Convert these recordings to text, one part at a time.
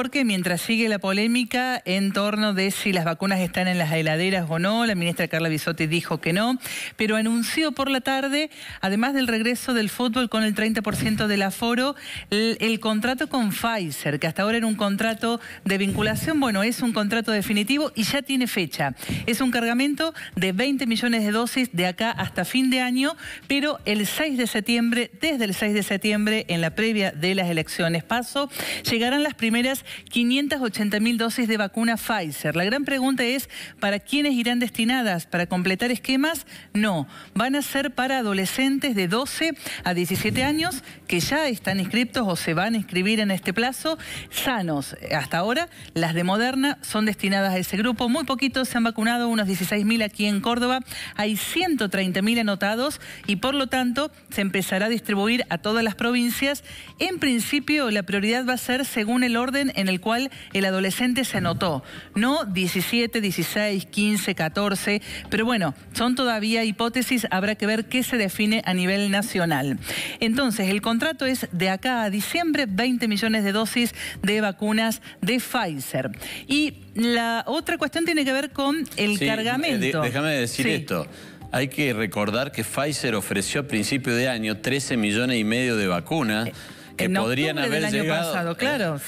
porque mientras sigue la polémica en torno de si las vacunas están en las heladeras o no, la ministra Carla Bisotti dijo que no, pero anunció por la tarde, además del regreso del fútbol con el 30% del aforo, el, contrato con Pfizer, que hasta ahora era un contrato de vinculación, bueno, es un contrato definitivo y ya tiene fecha. Es un cargamento de 20 millones de dosis de acá hasta fin de año, pero el 6 de septiembre, desde el 6 de septiembre, en la previa de las elecciones paso, llegarán las primeras ...580.000 dosis de vacuna Pfizer. La gran pregunta es, ¿para quiénes irán destinadas? ¿Para completar esquemas? No, van a ser para adolescentes de 12 a 17 años que ya están inscriptos o se van a inscribir en este plazo, sanos. Hasta ahora, las de Moderna son destinadas a ese grupo. Muy poquitos se han vacunado, unos 16.000 aquí en Córdoba. Hay 130.000 anotados y por lo tanto se empezará a distribuir a todas las provincias. En principio, la prioridad va a ser según el orden en el cual el adolescente se anotó. No 17, 16, 15, 14, pero bueno, son todavía hipótesis, habrá que ver qué se define a nivel nacional. Entonces, el contrato es de acá a diciembre 20 millones de dosis de vacunas de Pfizer. Y la otra cuestión tiene que ver con el eh, cargamento. Déjame decir esto. Hay que recordar que Pfizer ofreció a principio de año 13 millones y medio de vacunas. Eh, que podrían haber llegado, eh, claro.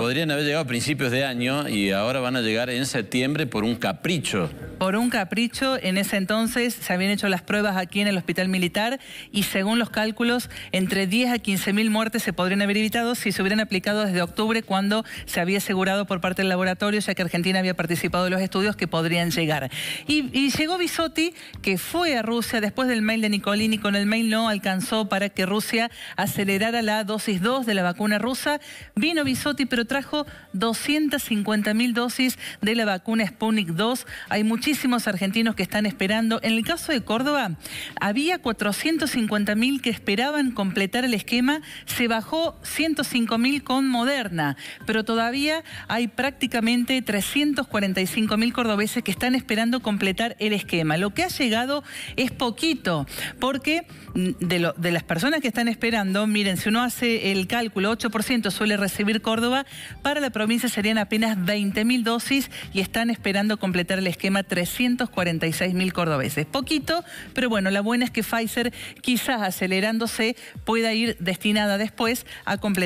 podrían haber llegado a principios de año y ahora van a llegar en septiembre por un capricho. Por un capricho, en ese entonces se habían hecho las pruebas aquí en el Hospital Militar y según los cálculos, entre 10 a 15 mil muertes se podrían haber evitado si se hubieran aplicado desde octubre cuando se había asegurado por parte del laboratorio, ya que Argentina había participado en los estudios que podrían llegar. Y, llegó Bisotti, que fue a Rusia después del mail de Nicolini, con el mail no alcanzó para que Rusia acelerara la dosis de la vacuna rusa. Vino Bisotti, pero trajo 250 mil dosis de la vacuna Sputnik 2. Hay muchísimos argentinos que están esperando. En el caso de Córdoba, había 450 mil que esperaban completar el esquema. Se bajó 105 mil con Moderna, pero todavía hay prácticamente 345 mil cordobeses que están esperando completar el esquema. Lo que ha llegado es poquito, porque de, de las personas que están esperando, miren, si uno hace el cálculo, 8% suele recibir Córdoba, para la provincia serían apenas 20.000 dosis y están esperando completar el esquema 346.000 cordobeses. Poquito, pero bueno, la buena es que Pfizer quizás acelerándose pueda ir destinada después a completar